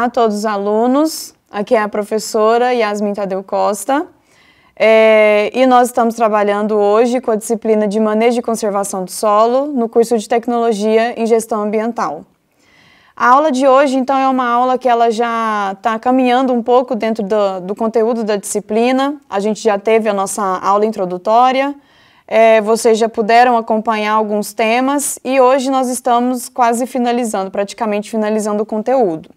Olá a todos os alunos, aqui é a professora Yasmin Tadeu Costa é, e nós estamos trabalhando hoje com a disciplina de Manejo e Conservação do Solo no curso de Tecnologia em Gestão Ambiental. A aula de hoje, então, é uma aula que ela já está caminhando um pouco dentro do, do, conteúdo da disciplina. A gente já teve a nossa aula introdutória, é, vocês já puderam acompanhar alguns temas e hoje nós estamos quase finalizando, praticamente finalizando o conteúdo.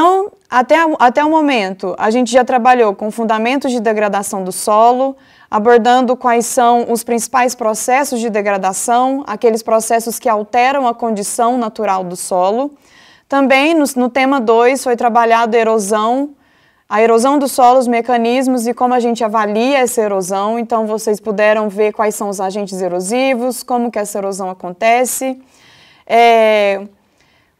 Então, até, até o momento, a gente já trabalhou com fundamentos de degradação do solo, abordando quais são os principais processos de degradação, aqueles processos que alteram a condição natural do solo. Também, no, no tema 2, foi trabalhado erosão, a erosão do solo, os mecanismos e como a gente avalia essa erosão. Então, vocês puderam ver quais são os agentes erosivos, como que essa erosão acontece. É,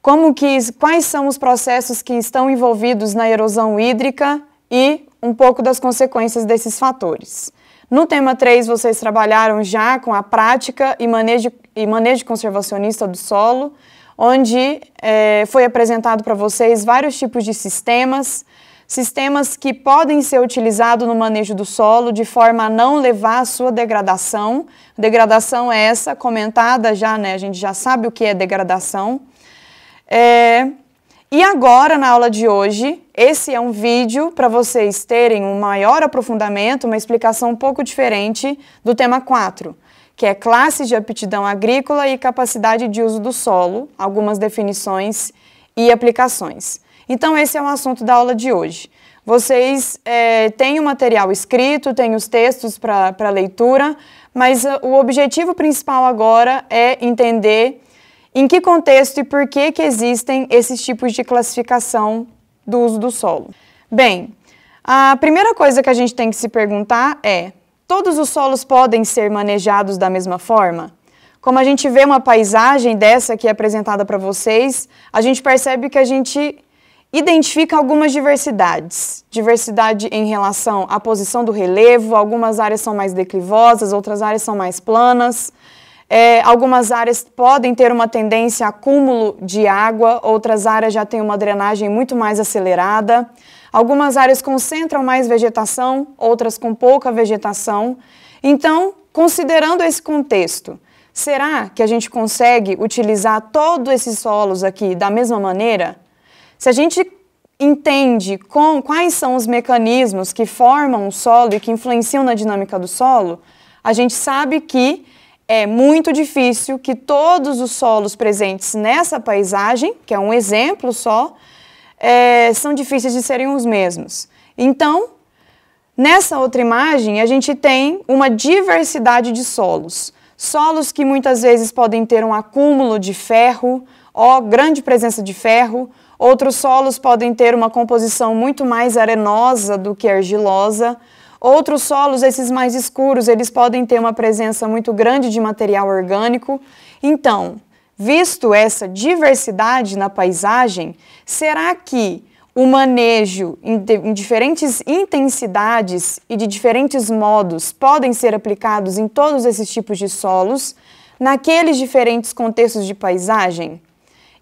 como que, quais são os processos que estão envolvidos na erosão hídrica e um pouco das consequências desses fatores. No tema 3, vocês trabalharam já com a prática e manejo, e manejo conservacionista do solo, onde é, foi apresentado para vocês vários tipos de sistemas, sistemas que podem ser utilizados no manejo do solo de forma a não levar à sua degradação. Degradação é essa, comentada já, né? A gente já sabe o que é degradação. É, e agora, na aula de hoje, esse é um vídeo para vocês terem um maior aprofundamento, uma explicação um pouco diferente do tema 4, que é classes de aptidão agrícola e capacidade de uso do solo, algumas definições e aplicações. Então, esse é o um assunto da aula de hoje. Vocês é, têm o material escrito, têm os textos para leitura, mas ah, o objetivo principal agora é entender em que contexto e por que, que existem esses tipos de classificação do uso do solo? Bem, a primeira coisa que a gente tem que se perguntar é: todos os solos podem ser manejados da mesma forma? Como a gente vê uma paisagem dessa que é apresentada para vocês, a gente percebe que a gente identifica algumas diversidades. Diversidade em relação à posição do relevo, algumas áreas são mais declivosas, outras áreas são mais planas. É, algumas áreas podem ter uma tendência a acúmulo de água, outras áreas já têm uma drenagem muito mais acelerada. Algumas áreas concentram mais vegetação, outras com pouca vegetação. Então, considerando esse contexto, será que a gente consegue utilizar todos esses solos aqui da mesma maneira? Se a gente entende com, quais são os mecanismos que formam o solo e que influenciam na dinâmica do solo, a gente sabe que é muito difícil que todos os solos presentes nessa paisagem, que é um exemplo só, é, são difíceis de serem os mesmos. Então, nessa outra imagem, a gente tem uma diversidade de solos. Solos que muitas vezes podem ter um acúmulo de ferro, ó, grande presença de ferro. Outros solos podem ter uma composição muito mais arenosa do que argilosa. Outros solos, esses mais escuros, eles podem ter uma presença muito grande de material orgânico. Então, visto essa diversidade na paisagem, será que o manejo em, diferentes intensidades e de diferentes modos podem ser aplicados em todos esses tipos de solos, naqueles diferentes contextos de paisagem?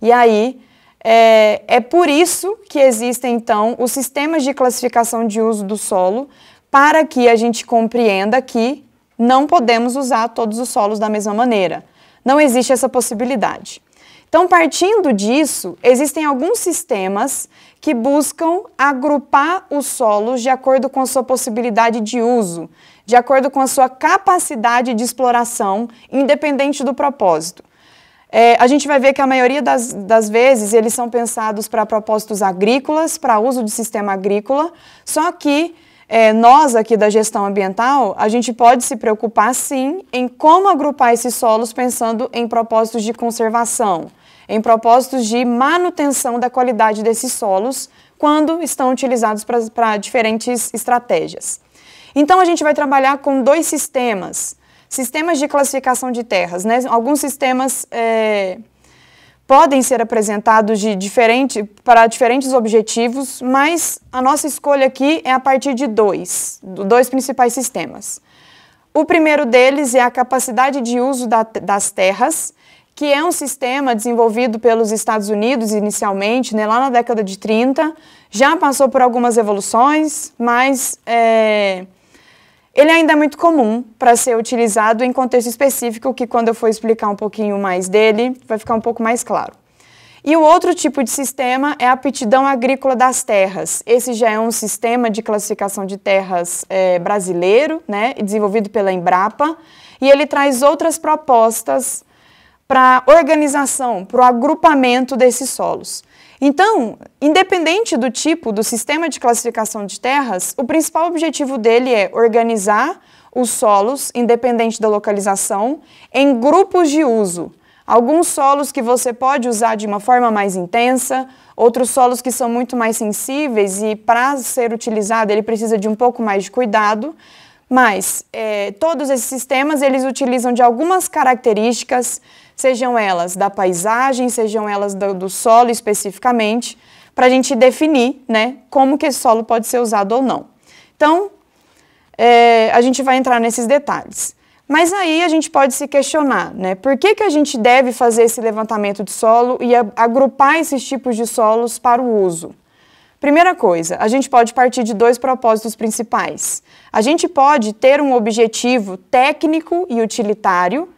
E aí, é, é por isso que existem então os sistemas de classificação de uso do solo para que a gente compreenda que não podemos usar todos os solos da mesma maneira. Não existe essa possibilidade. Então, partindo disso, existem alguns sistemas que buscam agrupar os solos de acordo com a sua possibilidade de uso, de acordo com a sua capacidade de exploração, independente do propósito. É, a gente vai ver que a maioria das, das vezes eles são pensados para propósitos agrícolas, para uso de sistema agrícola, só que é, nós aqui da gestão ambiental, a gente pode se preocupar sim em como agrupar esses solos pensando em propósitos de conservação, em propósitos de manutenção da qualidade desses solos quando estão utilizados para diferentes estratégias. Então a gente vai trabalhar com dois sistemas, sistemas de classificação de terras, né? alguns sistemas é, podem ser apresentados de diferente, para diferentes objetivos, mas a nossa escolha aqui é a partir de dois, dois principais sistemas. O primeiro deles é a capacidade de uso da, das terras, que é um sistema desenvolvido pelos Estados Unidos inicialmente, né, lá na década de 30, já passou por algumas evoluções, mas é, ele ainda é muito comum para ser utilizado em contexto específico, que quando eu for explicar um pouquinho mais dele, vai ficar um pouco mais claro. E o outro tipo de sistema é a aptidão agrícola das terras. Esse já é um sistema de classificação de terras é, brasileiro, né, desenvolvido pela Embrapa, e ele traz outras propostas para organização, para o agrupamento desses solos. Então, independente do tipo do sistema de classificação de terras, o principal objetivo dele é organizar os solos, independente da localização, em grupos de uso. Alguns solos que você pode usar de uma forma mais intensa, outros solos que são muito mais sensíveis e para ser utilizado ele precisa de um pouco mais de cuidado, mas é, todos esses sistemas eles utilizam de algumas características sejam elas da paisagem, sejam elas do, do solo especificamente, para a gente definir né, como que esse solo pode ser usado ou não. Então, é, a gente vai entrar nesses detalhes. Mas aí a gente pode se questionar, né? Por que, que a gente deve fazer esse levantamento de solo e agrupar esses tipos de solos para o uso? Primeira coisa, a gente pode partir de dois propósitos principais. A gente pode ter um objetivo técnico e utilitário,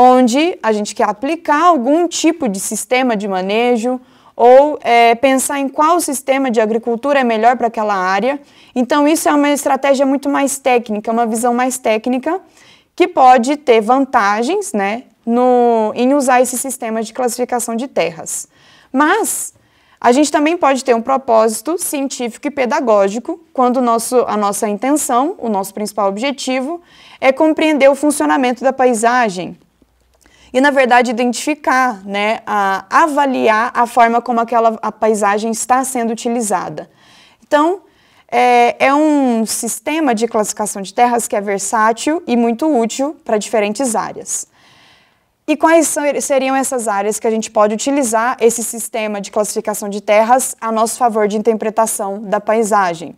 onde a gente quer aplicar algum tipo de sistema de manejo ou é, pensar em qual sistema de agricultura é melhor para aquela área. Então, isso é uma estratégia muito mais técnica, uma visão mais técnica, que pode ter vantagens né, no, em usar esse sistema de classificação de terras. Mas a gente também pode ter um propósito científico e pedagógico, quando nosso, a nossa intenção, o nosso principal objetivo, é compreender o funcionamento da paisagem, e, na verdade, identificar, né, a, avaliar a forma como aquela a paisagem está sendo utilizada. Então, é, é, um sistema de classificação de terras que é versátil e muito útil para diferentes áreas. E quais são, seriam essas áreas que a gente pode utilizar esse sistema de classificação de terras a nosso favor de interpretação da paisagem?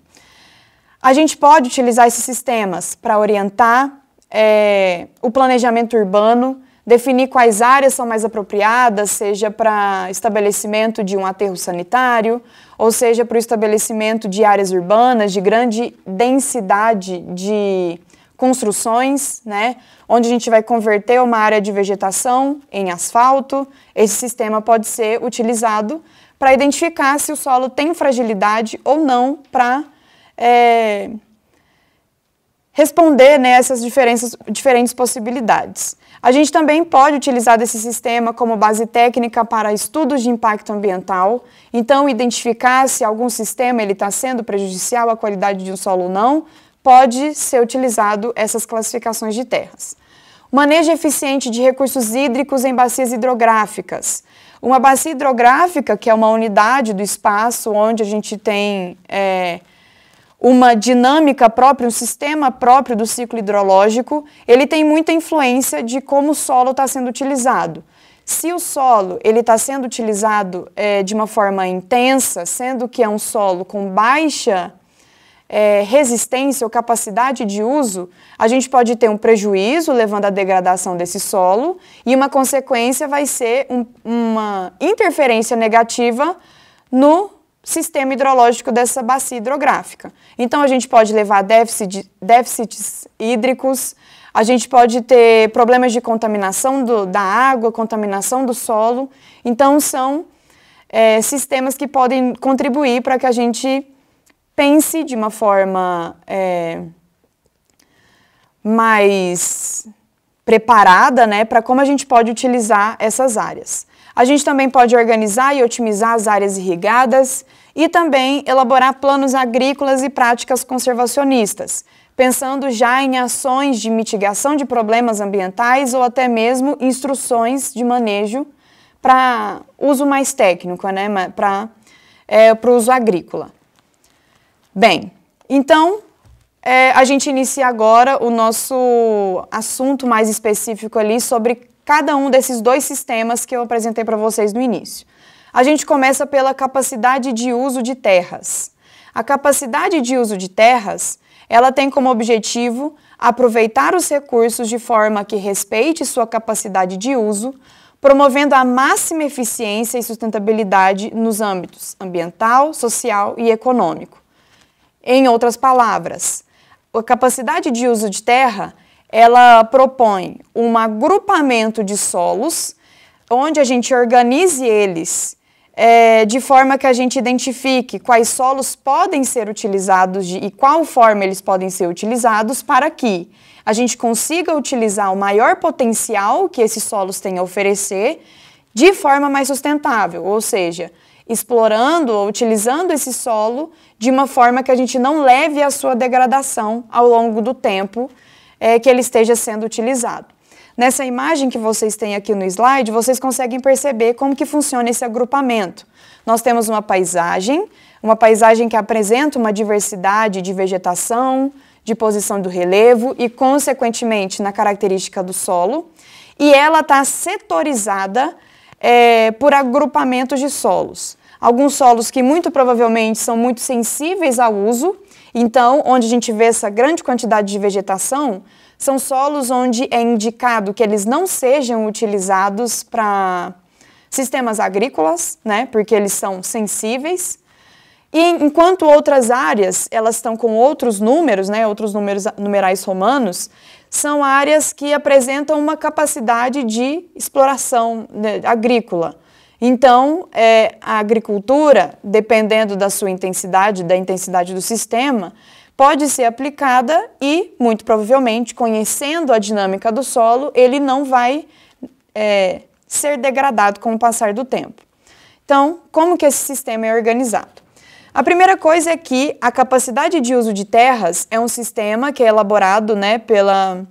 A gente pode utilizar esses sistemas para orientar é, o planejamento urbano, definir quais áreas são mais apropriadas, seja para estabelecimento de um aterro sanitário, ou seja para o estabelecimento de áreas urbanas de grande densidade de construções, né, onde a gente vai converter uma área de vegetação em asfalto. Esse sistema pode ser utilizado para identificar se o solo tem fragilidade ou não para é, eh, responder né, essas diferenças, diferentes possibilidades. A gente também pode utilizar esse sistema como base técnica para estudos de impacto ambiental, então identificar se algum sistema ele está sendo prejudicial à qualidade de um solo ou não, pode ser utilizado essas classificações de terras. Manejo eficiente de recursos hídricos em bacias hidrográficas. Uma bacia hidrográfica, que é uma unidade do espaço onde a gente tem é, uma dinâmica própria, um sistema próprio do ciclo hidrológico, ele tem muita influência de como o solo está sendo utilizado. Se o solo ele está sendo utilizado é, de uma forma intensa, sendo que é um solo com baixa é, resistência ou capacidade de uso, a gente pode ter um prejuízo levando à degradação desse solo e uma consequência vai ser um, uma interferência negativa no sistema hidrológico dessa bacia hidrográfica. Então, a gente pode levar déficit, déficits hídricos, a gente pode ter problemas de contaminação do, da água, contaminação do solo. Então, são é, sistemas que podem contribuir para que a gente pense de uma forma é, mais preparada né, para como a gente pode utilizar essas áreas. A gente também pode organizar e otimizar as áreas irrigadas e também elaborar planos agrícolas e práticas conservacionistas, pensando já em ações de mitigação de problemas ambientais ou até mesmo instruções de manejo para uso mais técnico, né, para é, o uso agrícola. Bem, então é, a gente inicia agora o nosso assunto mais específico ali sobre cada um desses dois sistemas que eu apresentei para vocês no início. A gente começa pela capacidade de uso de terras. A capacidade de uso de terras, ela tem como objetivo aproveitar os recursos de forma que respeite sua capacidade de uso, promovendo a máxima eficiência e sustentabilidade nos âmbitos ambiental, social e econômico. Em outras palavras, a capacidade de uso de terra ela propõe um agrupamento de solos, onde a gente organize eles é, de forma que a gente identifique quais solos podem ser utilizados de, e qual forma eles podem ser utilizados para que a gente consiga utilizar o maior potencial que esses solos têm a oferecer de forma mais sustentável, ou seja, explorando ou utilizando esse solo de uma forma que a gente não leve à sua degradação ao longo do tempo é, que ele esteja sendo utilizado. Nessa imagem que vocês têm aqui no slide, vocês conseguem perceber como que funciona esse agrupamento. Nós temos uma paisagem, uma paisagem que apresenta uma diversidade de vegetação, de posição do relevo e, consequentemente, na característica do solo. E ela está setorizada é, por agrupamentos de solos. Alguns solos que muito provavelmente são muito sensíveis ao uso então, onde a gente vê essa grande quantidade de vegetação, são solos onde é indicado que eles não sejam utilizados para sistemas agrícolas, né, porque eles são sensíveis. E enquanto outras áreas, elas estão com outros números, né, outros números numerais romanos, são áreas que apresentam uma capacidade de exploração né, agrícola. Então, é, a agricultura, dependendo da sua intensidade, da intensidade do sistema, pode ser aplicada e, muito provavelmente, conhecendo a dinâmica do solo, ele não vai é, ser degradado com o passar do tempo. Então, como que esse sistema é organizado? A primeira coisa é que a capacidade de uso de terras é um sistema que é elaborado né, pela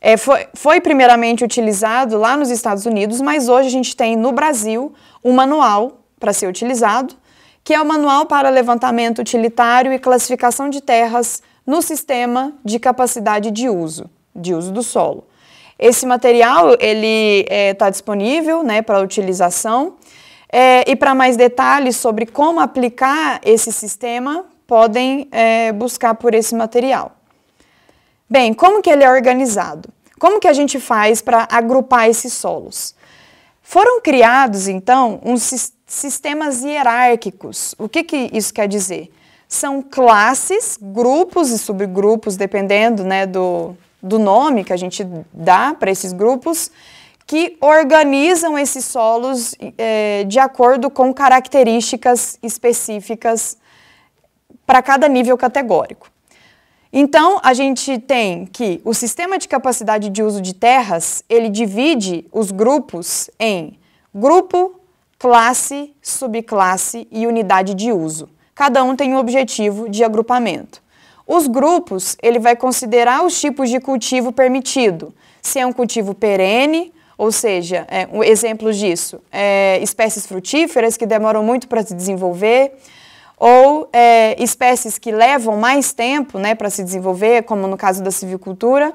é, foi, foi primeiramente utilizado lá nos Estados Unidos, mas hoje a gente tem no Brasil um manual para ser utilizado, que é o Manual para Levantamento Utilitário e Classificação de Terras no Sistema de Capacidade de Uso, de Uso do Solo. Esse material ele está é, tá disponível né, para utilização é, e para mais detalhes sobre como aplicar esse sistema, podem é, buscar por esse material. Bem, como que ele é organizado? Como que a gente faz para agrupar esses solos? Foram criados, então, uns sistemas hierárquicos. O que, que isso quer dizer? São classes, grupos e subgrupos, dependendo né, do, do nome que a gente dá para esses grupos, que organizam esses solos é, de acordo com características específicas para cada nível categórico. Então, a gente tem que o sistema de capacidade de uso de terras, ele divide os grupos em grupo, classe, subclasse e unidade de uso. Cada um tem um objetivo de agrupamento. Os grupos, ele vai considerar os tipos de cultivo permitido, se é um cultivo perene, ou seja, é, um, exemplos disso, é, espécies frutíferas que demoram muito para se desenvolver, ou é, espécies que levam mais tempo né, para se desenvolver, como no caso da silvicultura,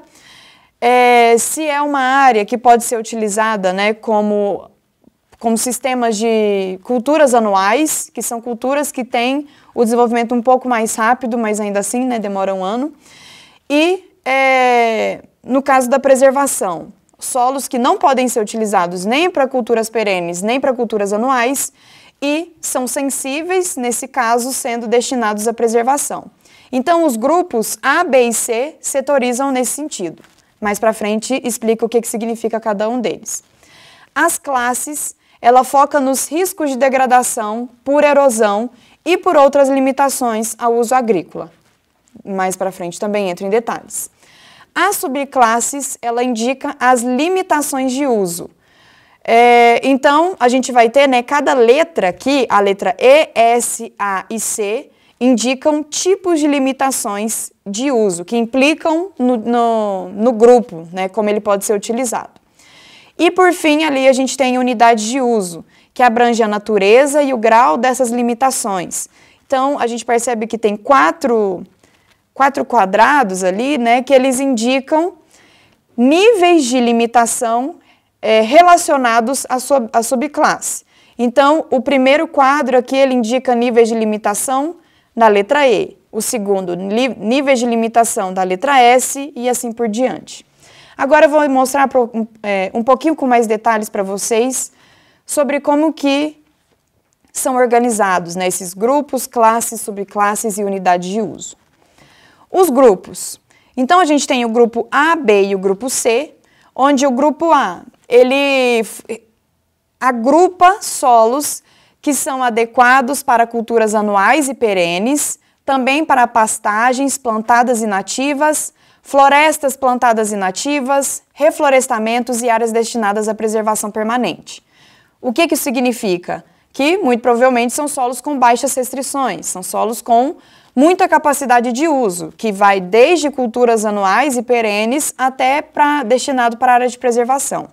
é, se é uma área que pode ser utilizada né, como, como sistemas de culturas anuais, que são culturas que têm o desenvolvimento um pouco mais rápido, mas ainda assim né, demora um ano, e é, no caso da preservação, solos que não podem ser utilizados nem para culturas perenes, nem para culturas anuais, e são sensíveis, nesse caso, sendo destinados à preservação. Então, os grupos A, B e C setorizam nesse sentido. Mais para frente, explica o que, que significa cada um deles. As classes, ela foca nos riscos de degradação por erosão e por outras limitações ao uso agrícola. Mais para frente também entra em detalhes. As subclasses, ela indica as limitações de uso, é, então, a gente vai ter, né, cada letra aqui, a letra E, S, A e C, indicam tipos de limitações de uso, que implicam no, no, no grupo, né, como ele pode ser utilizado. E por fim, ali a gente tem unidade de uso, que abrange a natureza e o grau dessas limitações. Então, a gente percebe que tem quatro, quatro quadrados ali, né, que eles indicam níveis de limitação é, relacionados à, sub, à subclasse. Então, o primeiro quadro aqui ele indica níveis de limitação na letra E, o segundo, níveis de limitação da letra S e assim por diante. Agora eu vou mostrar é, um pouquinho com mais detalhes para vocês sobre como que são organizados né, esses grupos, classes, subclasses e unidade de uso. Os grupos. Então, a gente tem o grupo A, B e o grupo C, onde o grupo A ele agrupa solos que são adequados para culturas anuais e perenes, também para pastagens plantadas e nativas, florestas plantadas e nativas, reflorestamentos e áreas destinadas à preservação permanente. O que, que isso significa? Que, muito provavelmente, são solos com baixas restrições, são solos com muita capacidade de uso, que vai desde culturas anuais e perenes até para destinado para área de preservação.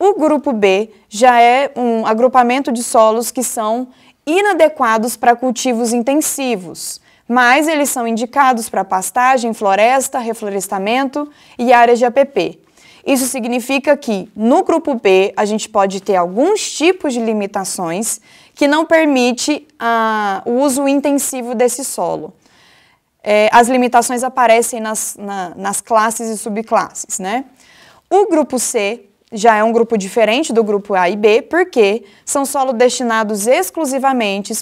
O grupo B já é um agrupamento de solos que são inadequados para cultivos intensivos, mas eles são indicados para pastagem, floresta, reflorestamento e áreas de APP. Isso significa que no grupo B a gente pode ter alguns tipos de limitações que não permite ah, o uso intensivo desse solo. É, as limitações aparecem nas, na, nas classes e subclasses, né? O grupo C já é um grupo diferente do grupo A e B, porque são solos destinados exclusivamente,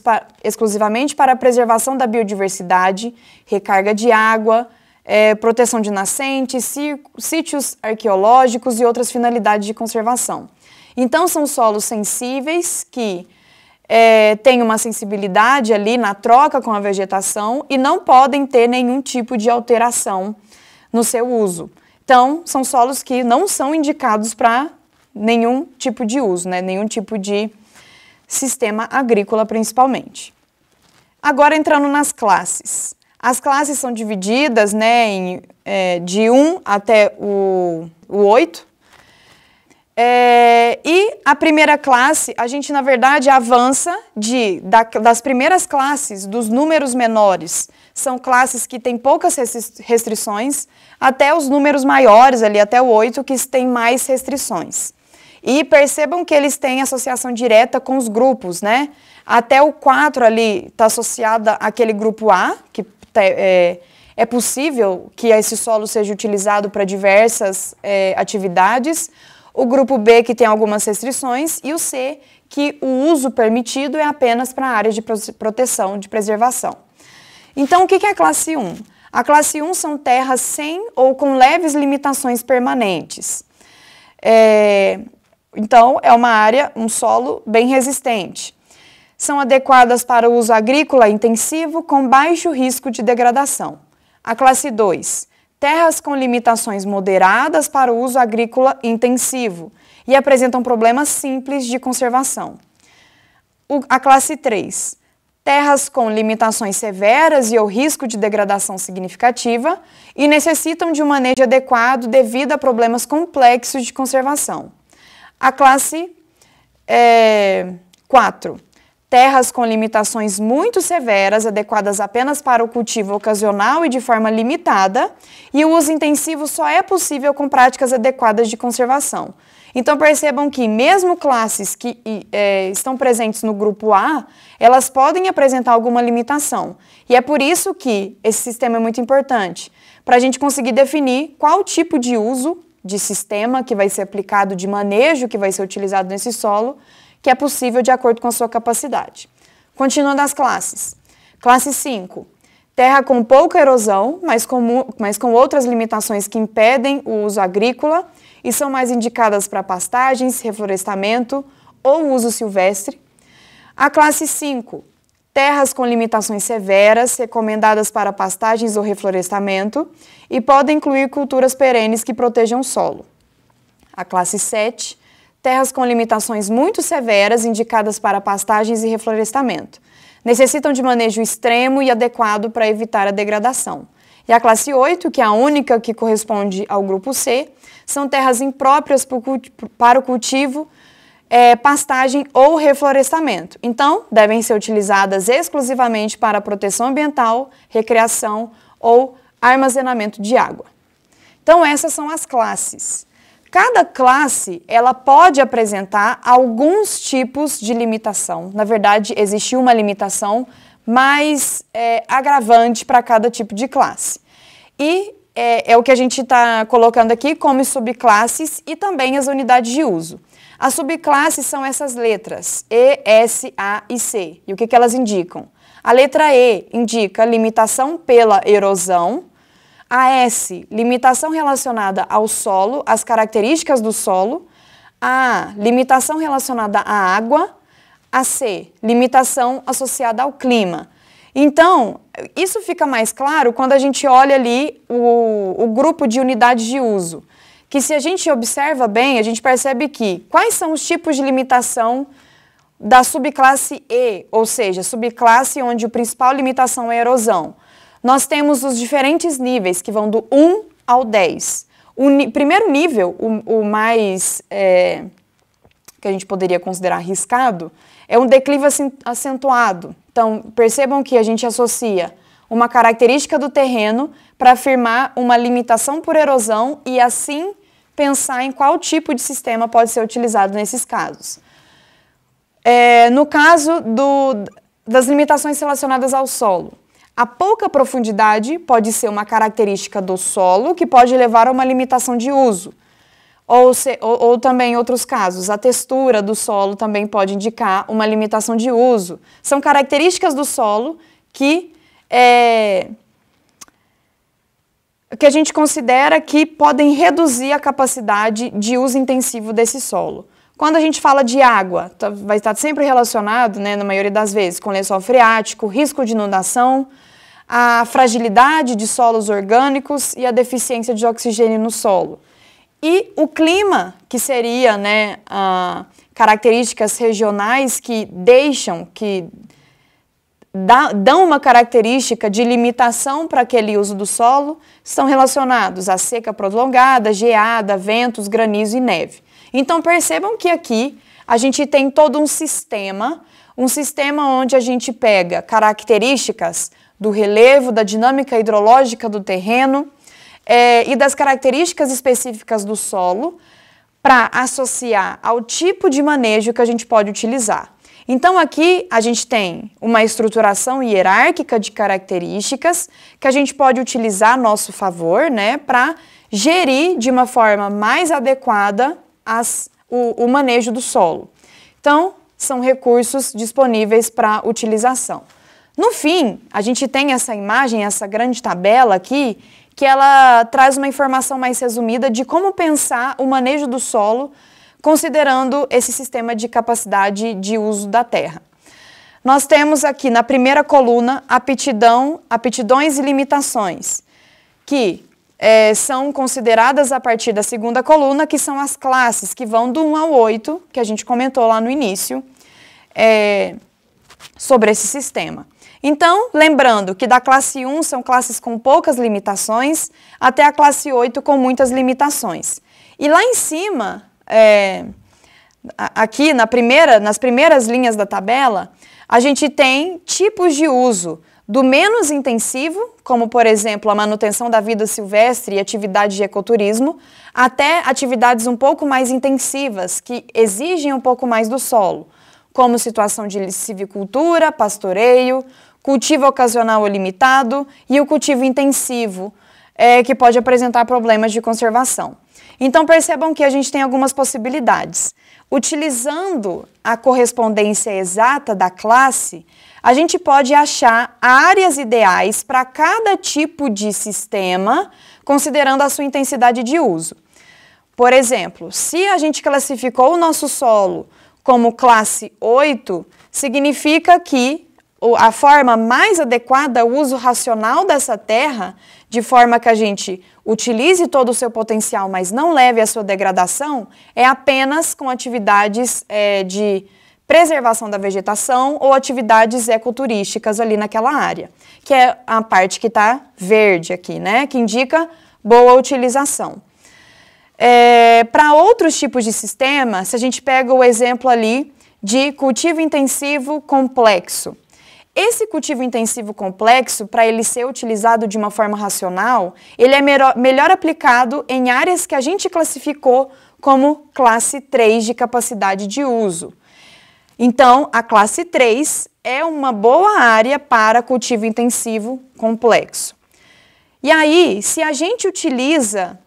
exclusivamente para a preservação da biodiversidade, recarga de água, é, proteção de nascentes, sítios arqueológicos e outras finalidades de conservação. Então, são solos sensíveis que é, têm uma sensibilidade ali na troca com a vegetação e não podem ter nenhum tipo de alteração no seu uso. Então, são solos que não são indicados para nenhum tipo de uso, né? nenhum tipo de sistema agrícola principalmente. Agora entrando nas classes. As classes são divididas né, em, é, de 1 até o, o 8, é, e a primeira classe, a gente na verdade avança de da, das primeiras classes, dos números menores, são classes que têm poucas restrições, até os números maiores, ali até o 8, que têm mais restrições. E percebam que eles têm associação direta com os grupos, né? Até o 4 ali está associada àquele grupo A, que é, é possível que esse solo seja utilizado para diversas é, atividades o grupo B, que tem algumas restrições, e o C, que o uso permitido é apenas para a área de proteção, de preservação. Então, o que é a classe 1? A classe 1 são terras sem ou com leves limitações permanentes. É, então, é uma área, um solo bem resistente. São adequadas para uso agrícola intensivo com baixo risco de degradação. A classe 2 terras com limitações moderadas para o uso agrícola intensivo e apresentam problemas simples de conservação. O, a classe 3, terras com limitações severas e ou risco de degradação significativa e necessitam de um manejo adequado devido a problemas complexos de conservação. A classe é, eh, 4, terras com limitações muito severas, adequadas apenas para o cultivo ocasional e de forma limitada, e o uso intensivo só é possível com práticas adequadas de conservação. Então percebam que mesmo classes que é, estão presentes no grupo A, elas podem apresentar alguma limitação. E é por isso que esse sistema é muito importante, para a gente conseguir definir qual tipo de uso de sistema que vai ser aplicado, de manejo que vai ser utilizado nesse solo, que é possível de acordo com a sua capacidade. Continuando as classes. Classe 5. Terra com pouca erosão, mas com, mas com outras limitações que impedem o uso agrícola e são mais indicadas para pastagens, reflorestamento ou uso silvestre. A classe 5. Terras com limitações severas, recomendadas para pastagens ou reflorestamento e podem incluir culturas perenes que protejam o solo. A classe 7 terras com limitações muito severas indicadas para pastagens e reflorestamento. Necessitam de manejo extremo e adequado para evitar a degradação. E a classe 8, que é a única que corresponde ao grupo C, são terras impróprias para o cultivo, é, pastagem ou reflorestamento. Então, devem ser utilizadas exclusivamente para proteção ambiental, recreação ou armazenamento de água. Então, essas são as classes. Cada classe, ela pode apresentar alguns tipos de limitação. Na verdade, existe uma limitação mais é, agravante para cada tipo de classe. E é, é o que a gente está colocando aqui como subclasses e também as unidades de uso. As subclasses são essas letras E, S, A e C. E o que, que elas indicam? A letra E indica limitação pela erosão, a S, limitação relacionada ao solo, às características do solo. A, limitação relacionada à água. A C, limitação associada ao clima. Então, isso fica mais claro quando a gente olha ali o, o grupo de unidades de uso. Que se a gente observa bem, a gente percebe que quais são os tipos de limitação da subclasse E, ou seja, subclasse onde a principal limitação é a erosão. Nós temos os diferentes níveis, que vão do 1 ao 10. O primeiro nível, o, o mais é, que a gente poderia considerar arriscado, é um declive acentuado. Então, percebam que a gente associa uma característica do terreno para afirmar uma limitação por erosão e assim pensar em qual tipo de sistema pode ser utilizado nesses casos. É, no caso do, das limitações relacionadas ao solo, a pouca profundidade pode ser uma característica do solo que pode levar a uma limitação de uso. Ou, se, ou, ou, também outros casos, a textura do solo também pode indicar uma limitação de uso. São características do solo que, é, que a gente considera que podem reduzir a capacidade de uso intensivo desse solo. Quando a gente fala de água, tá, vai estar sempre relacionado, né, na maioria das vezes, com lençol freático, risco de inundação, a fragilidade de solos orgânicos e a deficiência de oxigênio no solo. E o clima, que seria né, a, características regionais que deixam, que dá, dão uma característica de limitação para aquele uso do solo, estão relacionados à seca prolongada, geada, ventos, granizo e neve. Então percebam que aqui a gente tem todo um sistema, um sistema onde a gente pega características do relevo, da dinâmica hidrológica do terreno é, e das características específicas do solo para associar ao tipo de manejo que a gente pode utilizar. Então aqui a gente tem uma estruturação hierárquica de características que a gente pode utilizar a nosso favor, né, para gerir de uma forma mais adequada as, o, o manejo do solo. Então, são recursos disponíveis para utilização. No fim, a gente tem essa imagem, essa grande tabela aqui, que ela traz uma informação mais resumida de como pensar o manejo do solo considerando esse sistema de capacidade de uso da terra. Nós temos aqui na primeira coluna aptidão, aptidões e limitações, que é, são consideradas a partir da segunda coluna, que são as classes que vão do 1 ao 8, que a gente comentou lá no início, é, sobre esse sistema. Então, lembrando que da classe 1 são classes com poucas limitações, até a classe 8 com muitas limitações. E lá em cima, é, aqui na primeira, nas primeiras linhas da tabela, a gente tem tipos de uso do menos intensivo, como por exemplo a manutenção da vida silvestre e atividade de ecoturismo, até atividades um pouco mais intensivas, que exigem um pouco mais do solo, como situação de silvicultura, pastoreio, cultivo ocasional ou limitado e o cultivo intensivo, é, que pode apresentar problemas de conservação. Então percebam que a gente tem algumas possibilidades. Utilizando a correspondência exata da classe, a gente pode achar áreas ideais para cada tipo de sistema, considerando a sua intensidade de uso. Por exemplo, se a gente classificou o nosso solo como classe 8, significa que a forma mais adequada ao uso racional dessa terra, de forma que a gente utilize todo o seu potencial, mas não leve a sua degradação, é apenas com atividades é, de preservação da vegetação ou atividades ecoturísticas ali naquela área, que é a parte que está verde aqui, né? Que indica boa utilização. É, Para outros tipos de sistema, se a gente pega o exemplo ali de cultivo intensivo complexo, esse cultivo intensivo complexo, para ele ser utilizado de uma forma racional, ele é melhor aplicado em áreas que a gente classificou como classe 3 de capacidade de uso. Então, a classe 3 é uma boa área para cultivo intensivo complexo. E aí, se a gente utiliza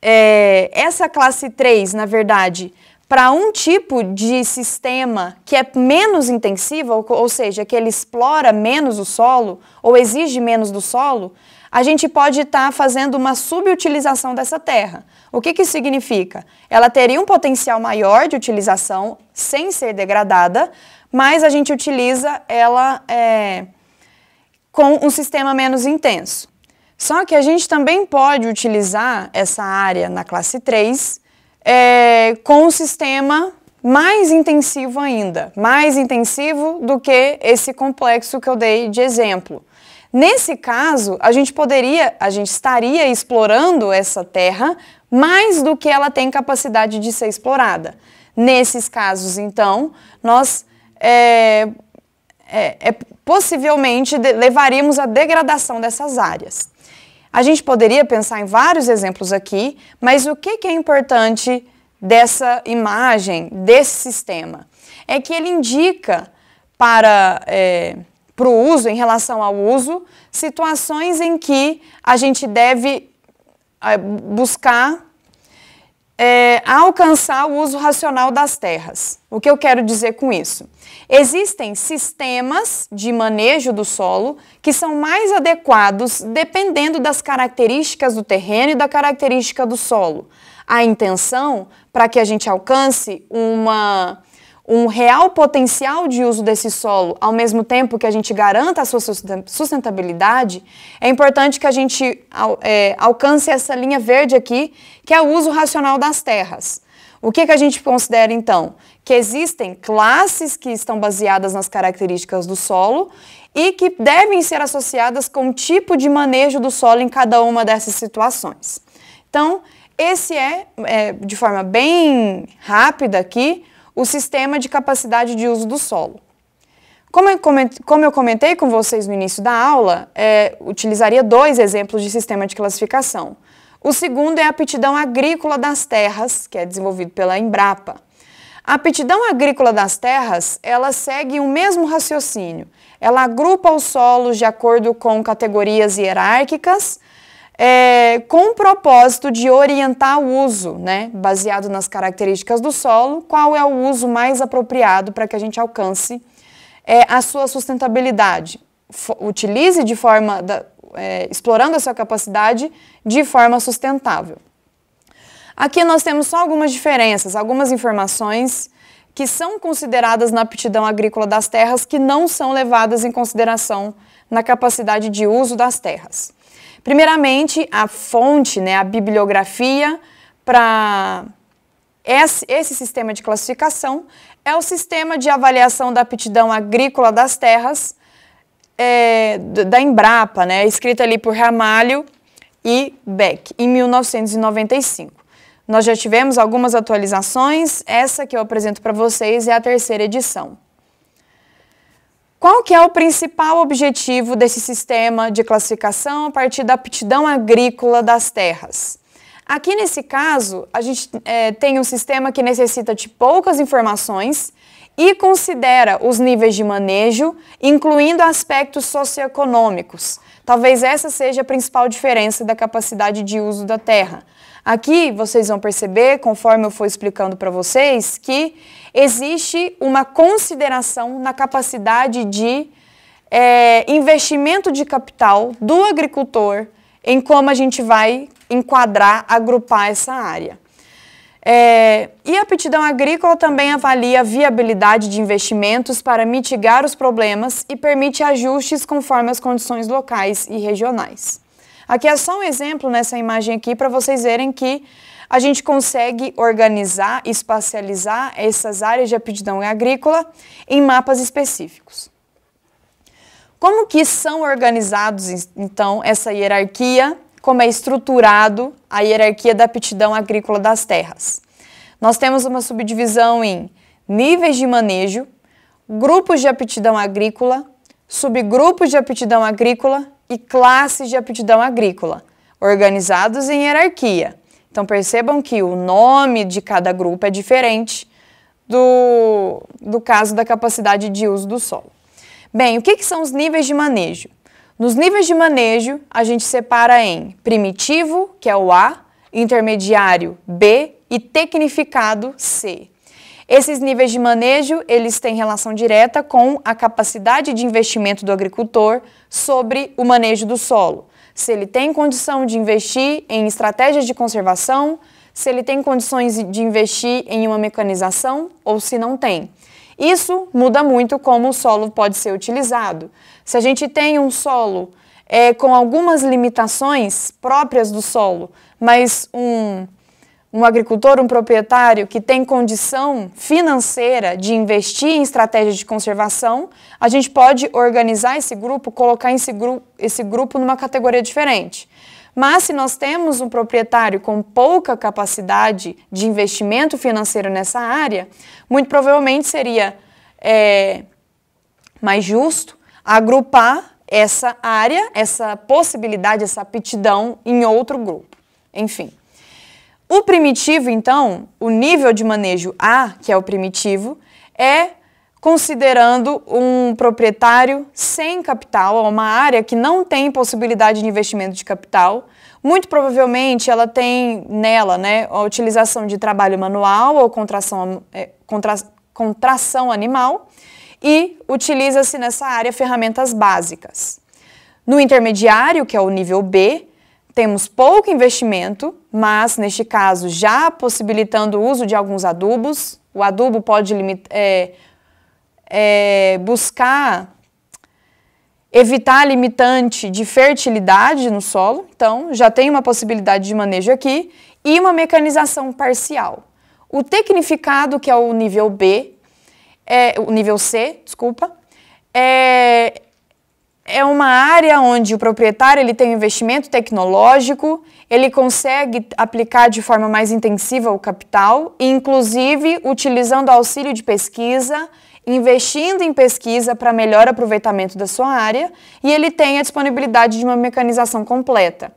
é, essa classe 3, na verdade, para um tipo de sistema que é menos intensivo, ou, ou seja, que ele explora menos o solo ou exige menos do solo, a gente pode estar tá fazendo uma subutilização dessa terra. O que, que isso significa? Ela teria um potencial maior de utilização sem ser degradada, mas a gente utiliza ela é, com um sistema menos intenso. Só que a gente também pode utilizar essa área na classe 3 é, com um sistema mais intensivo ainda, mais intensivo do que esse complexo que eu dei de exemplo. Nesse caso, a gente poderia, a gente estaria explorando essa terra mais do que ela tem capacidade de ser explorada. Nesses casos, então, nós é, é, é, possivelmente levaríamos à degradação dessas áreas. A gente poderia pensar em vários exemplos aqui, mas o que, que é importante dessa imagem, desse sistema? É que ele indica para, é, para o uso, em relação ao uso, situações em que a gente deve é, buscar é, alcançar o uso racional das terras. O que eu quero dizer com isso? Existem sistemas de manejo do solo que são mais adequados dependendo das características do terreno e da característica do solo. A intenção para que a gente alcance uma um real potencial de uso desse solo, ao mesmo tempo que a gente garanta a sua sustentabilidade, é importante que a gente é, alcance essa linha verde aqui, que é o uso racional das terras. O que, que a gente considera então? Que existem classes que estão baseadas nas características do solo e que devem ser associadas com o tipo de manejo do solo em cada uma dessas situações. Então, esse é, é de forma bem rápida aqui, o sistema de capacidade de uso do solo. Como eu comentei com vocês no início da aula, é, utilizaria dois exemplos de sistema de classificação. O segundo é a aptidão agrícola das terras, que é desenvolvido pela Embrapa. A aptidão agrícola das terras, ela segue o mesmo raciocínio. Ela agrupa os solos de acordo com categorias hierárquicas, é, com o propósito de orientar o uso, né, baseado nas características do solo, qual é o uso mais apropriado para que a gente alcance é, a sua sustentabilidade. F utilize de forma, da, é, explorando a sua capacidade de forma sustentável. Aqui nós temos só algumas diferenças, algumas informações que são consideradas na aptidão agrícola das terras que não são levadas em consideração na capacidade de uso das terras. Primeiramente, a fonte, né, a bibliografia para esse, sistema de classificação é o sistema de avaliação da aptidão agrícola das terras é, da Embrapa, né, escrita ali por Ramalho e Beck, em 1995. Nós já tivemos algumas atualizações, essa que eu apresento para vocês é a terceira edição. Qual que é o principal objetivo desse sistema de classificação a partir da aptidão agrícola das terras? Aqui nesse caso, a gente é, tem um sistema que necessita de poucas informações e considera os níveis de manejo, incluindo aspectos socioeconômicos. Talvez essa seja a principal diferença da capacidade de uso da terra. Aqui vocês vão perceber, conforme eu for explicando para vocês, que existe uma consideração na capacidade de é, investimento de capital do agricultor em como a gente vai enquadrar, agrupar essa área. É, e a aptidão agrícola também avalia a viabilidade de investimentos para mitigar os problemas e permite ajustes conforme as condições locais e regionais. Aqui é só um exemplo nessa imagem aqui para vocês verem que a gente consegue organizar, espacializar essas áreas de aptidão agrícola em mapas específicos. Como que são organizados, então, essa hierarquia? Como é estruturado a hierarquia da aptidão agrícola das terras? Nós temos uma subdivisão em níveis de manejo, grupos de aptidão agrícola, subgrupos de aptidão agrícola e classes de aptidão agrícola, organizados em hierarquia. Então percebam que o nome de cada grupo é diferente do, do caso da capacidade de uso do solo. Bem, o que, que são os níveis de manejo? Nos níveis de manejo, a gente separa em primitivo, que é o A, intermediário B e tecnificado C. Esses níveis de manejo, eles têm relação direta com a capacidade de investimento do agricultor, sobre o manejo do solo. Se ele tem condição de investir em estratégias de conservação, se ele tem condições de investir em uma mecanização ou se não tem. Isso muda muito como o solo pode ser utilizado. Se a gente tem um solo é, com algumas limitações próprias do solo, mas um um agricultor, um proprietário que tem condição financeira de investir em estratégias de conservação, a gente pode organizar esse grupo, colocar esse, esse grupo numa categoria diferente. Mas se nós temos um proprietário com pouca capacidade de investimento financeiro nessa área, muito provavelmente seria é, mais justo agrupar essa área, essa possibilidade, essa aptidão em outro grupo. Enfim. O primitivo, então, o nível de manejo A, que é o primitivo, é considerando um proprietário sem capital, é uma área que não tem possibilidade de investimento de capital, muito provavelmente ela tem nela né, a utilização de trabalho manual ou contração, é, contra, contração animal e utiliza-se nessa área ferramentas básicas. No intermediário, que é o nível B, temos pouco investimento, mas neste caso já possibilitando o uso de alguns adubos. O adubo pode é, é, buscar evitar limitante de fertilidade no solo, então já tem uma possibilidade de manejo aqui, e uma mecanização parcial. O tecnificado, que é o nível B, é, o nível C, desculpa, é, é uma área onde o proprietário ele tem um investimento tecnológico, ele consegue aplicar de forma mais intensiva o capital, inclusive utilizando auxílio de pesquisa, investindo em pesquisa para melhor aproveitamento da sua área, e ele tem a disponibilidade de uma mecanização completa.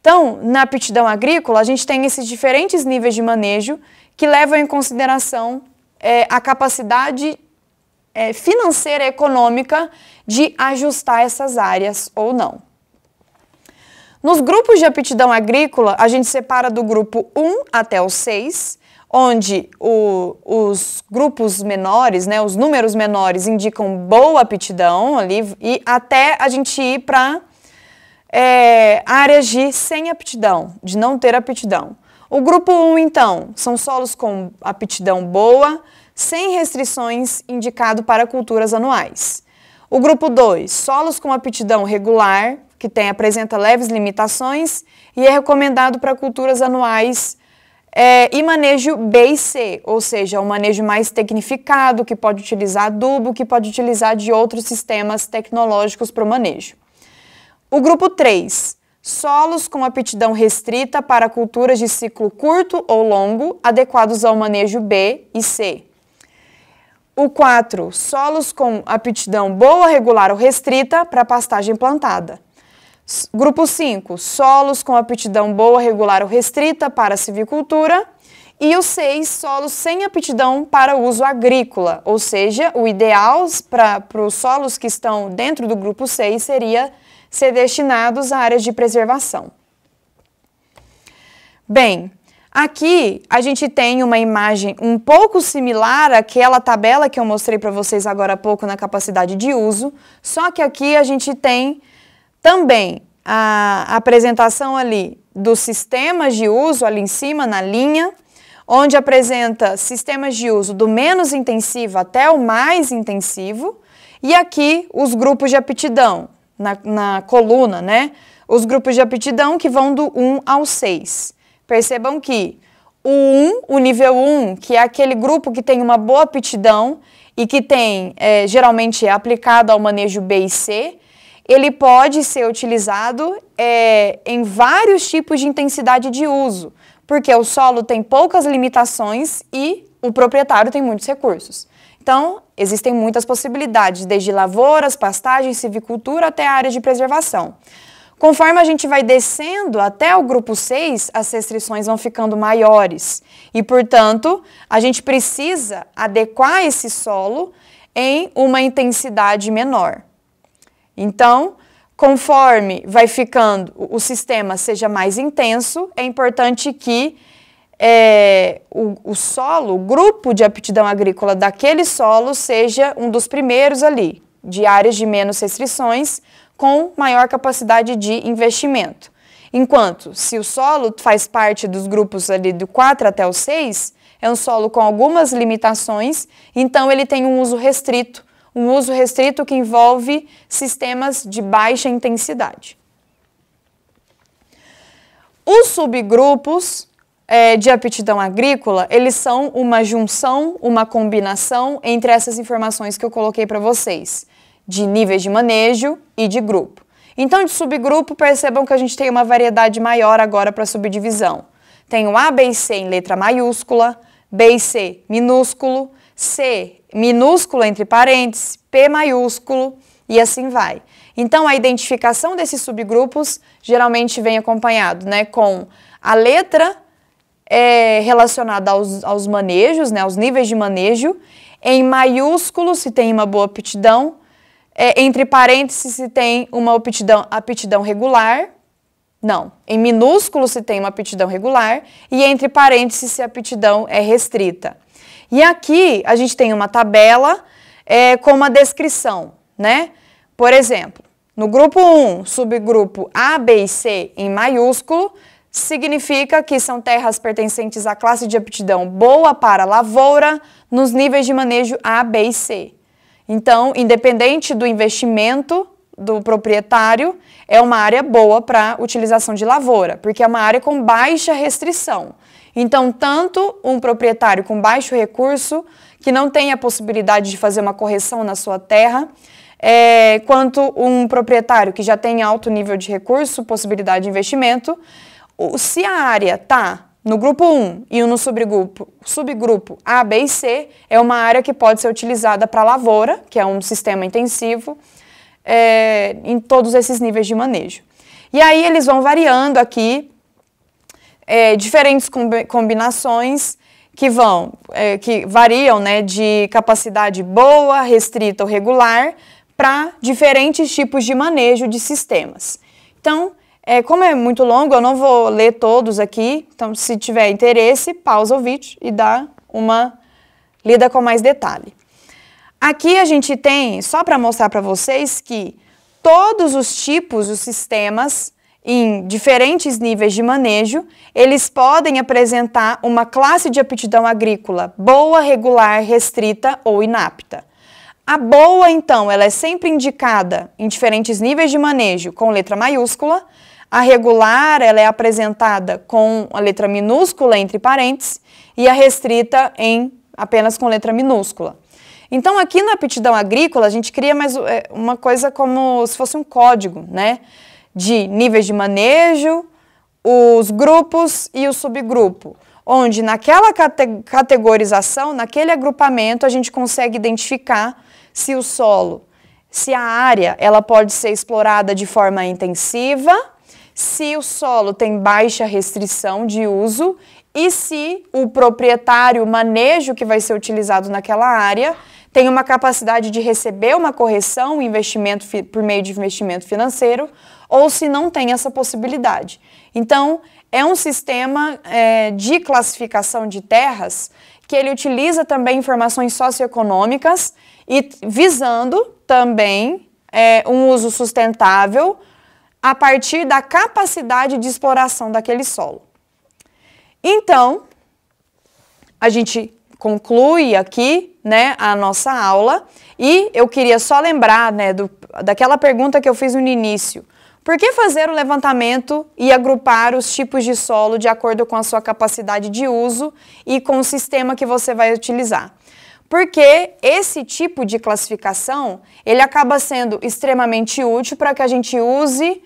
Então, na aptidão agrícola, a gente tem esses diferentes níveis de manejo que levam em consideração é, a capacidade é, financeira e econômica de ajustar essas áreas ou não. Nos grupos de aptidão agrícola, a gente separa do grupo 1 até o 6, onde o, os grupos menores, né, os números menores indicam boa aptidão ali, e até a gente ir para é, áreas de sem aptidão, de não ter aptidão. O grupo 1, então, são solos com aptidão boa, sem restrições, indicado para culturas anuais. O grupo 2, solos com aptidão regular, que tem, apresenta leves limitações e é recomendado para culturas anuais é, e manejo B e C, ou seja, um manejo mais tecnificado, que pode utilizar adubo, que pode utilizar de outros sistemas tecnológicos para o manejo. O grupo 3, solos com aptidão restrita para culturas de ciclo curto ou longo, adequados ao manejo B e C. O 4, solos com aptidão boa, regular ou restrita para pastagem plantada. Grupo 5, solos com aptidão boa, regular ou restrita para silvicultura. E o 6, solos sem aptidão para uso agrícola, ou seja, o ideal para os solos que estão dentro do grupo 6 seria ser destinados a áreas de preservação. Bem, Aqui a gente tem uma imagem um pouco similar àquela tabela que eu mostrei para vocês agora há pouco na capacidade de uso, só que aqui a gente tem também a apresentação ali dos sistemas de uso ali em cima na linha, onde apresenta sistemas de uso do menos intensivo até o mais intensivo, e aqui os grupos de aptidão na, na coluna, né? Os grupos de aptidão que vão do 1 ao 6. Percebam que o 1, o nível 1, que é aquele grupo que tem uma boa aptidão e que tem, é, geralmente, é aplicado ao manejo B e C, ele pode ser utilizado é, em vários tipos de intensidade de uso, porque o solo tem poucas limitações e o proprietário tem muitos recursos. Então, existem muitas possibilidades, desde lavouras, pastagens, civicultura até áreas de preservação. Conforme a gente vai descendo até o grupo 6, as restrições vão ficando maiores e, portanto, a gente precisa adequar esse solo em uma intensidade menor. Então, conforme vai ficando o sistema seja mais intenso, é importante que é, o, o solo, o grupo de aptidão agrícola daquele solo seja um dos primeiros ali, de áreas de menos restrições, com maior capacidade de investimento. Enquanto, se o solo faz parte dos grupos ali do 4 até o 6, é um solo com algumas limitações, então ele tem um uso restrito, um uso restrito que envolve sistemas de baixa intensidade. Os subgrupos é, de aptidão agrícola, eles são uma junção, uma combinação entre essas informações que eu coloquei para vocês de níveis de manejo e de grupo. Então, de subgrupo, percebam que a gente tem uma variedade maior agora para subdivisão. Tem o A, B e C em letra maiúscula, B e C minúsculo, C minúsculo entre parênteses, P maiúsculo e assim vai. Então, a identificação desses subgrupos geralmente vem acompanhado né, com a letra é, relacionada aos, aos manejos, né, aos níveis de manejo, em maiúsculo, se tem uma boa aptidão, é, entre parênteses se tem uma aptidão, aptidão regular. Não, em minúsculo se tem uma aptidão regular e entre parênteses se a aptidão é restrita. E aqui a gente tem uma tabela é, com uma descrição, né? Por exemplo, no grupo 1, subgrupo A, B e C em maiúsculo, significa que são terras pertencentes à classe de aptidão boa para lavoura nos níveis de manejo A, B e C. Então, independente do investimento do proprietário, é uma área boa para utilização de lavoura, porque é uma área com baixa restrição. Então, tanto um proprietário com baixo recurso, que não tem a possibilidade de fazer uma correção na sua terra, é, quanto um proprietário que já tem alto nível de recurso, possibilidade de investimento, se a área está no grupo 1 e no subgrupo, subgrupo A, B e C, é uma área que pode ser utilizada para lavoura, que é um sistema intensivo, é, em todos esses níveis de manejo. E aí eles vão variando aqui é, diferentes combinações que vão, é, que variam né, de capacidade boa, restrita ou regular para diferentes tipos de manejo de sistemas. Então, é, como é muito longo, eu não vou ler todos aqui, então se tiver interesse, pausa o vídeo e dá uma lida com mais detalhe. Aqui a gente tem, só para mostrar para vocês, que todos os tipos, os sistemas, em diferentes níveis de manejo, eles podem apresentar uma classe de aptidão agrícola boa, regular, restrita ou inapta. A boa, então, ela é sempre indicada em diferentes níveis de manejo com letra maiúscula, a regular, ela é apresentada com a letra minúscula entre parênteses e a restrita em apenas com letra minúscula. Então, aqui na aptidão agrícola, a gente cria mais é, uma coisa como se fosse um código, né? De níveis de manejo, os grupos e o subgrupo, onde naquela cate categorização, naquele agrupamento, a gente consegue identificar se o solo, se a área, ela pode ser explorada de forma intensiva, se o solo tem baixa restrição de uso e se o proprietário, o manejo que vai ser utilizado naquela área, tem uma capacidade de receber uma correção, investimento por meio de investimento financeiro, ou se não tem essa possibilidade. Então, é um sistema é, de classificação de terras que ele utiliza também informações socioeconômicas e visando também é, um uso sustentável, a partir da capacidade de exploração daquele solo. Então, a gente conclui aqui né, a nossa aula e eu queria só lembrar né, do, daquela pergunta que eu fiz no início. Por que fazer o levantamento e agrupar os tipos de solo de acordo com a sua capacidade de uso e com o sistema que você vai utilizar? Porque esse tipo de classificação, ele acaba sendo extremamente útil para que a gente use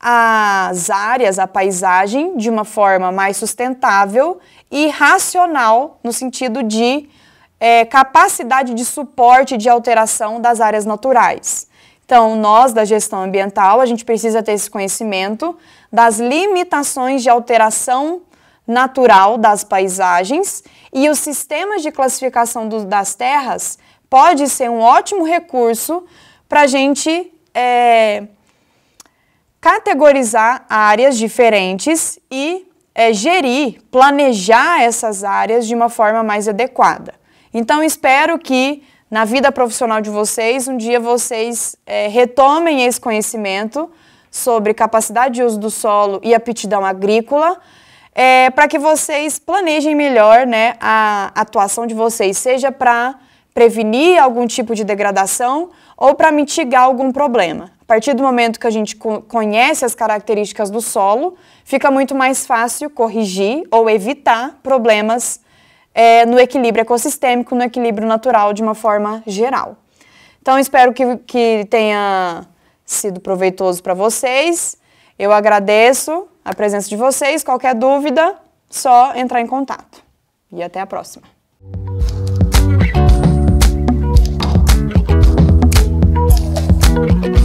as áreas, a paisagem de uma forma mais sustentável e racional, no sentido de é, capacidade de suporte de alteração das áreas naturais. Então, nós da gestão ambiental, a gente precisa ter esse conhecimento das limitações de alteração natural das paisagens e os sistemas de classificação do, das terras pode ser um ótimo recurso para a gente é, categorizar áreas diferentes e é, gerir, planejar essas áreas de uma forma mais adequada. Então, espero que na vida profissional de vocês, um dia vocês é, retomem esse conhecimento sobre capacidade de uso do solo e aptidão agrícola, é, para que vocês planejem melhor né, a atuação de vocês, seja para prevenir algum tipo de degradação ou para mitigar algum problema partir do momento que a gente conhece as características do solo, fica muito mais fácil corrigir ou evitar problemas é, no equilíbrio ecossistêmico, no equilíbrio natural de uma forma geral. Então, espero que, que tenha sido proveitoso para vocês. Eu agradeço a presença de vocês. Qualquer dúvida, só entrar em contato. E até a próxima. thank you